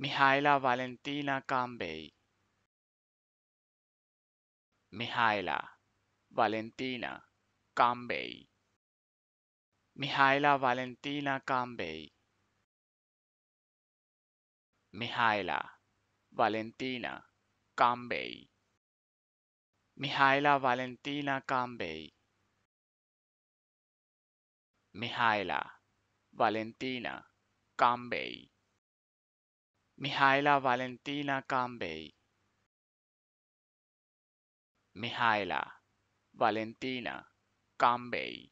Mihaila Valentina Cambei Mihaila Valentina Cambei Mihaila Valentina Cambei Mihaila Valentina Cambei Mihaila Valentina Cambei Mihaila Valentina Cambei. Mijaila Valentina Cambay. Mihaila Valentina Cambay.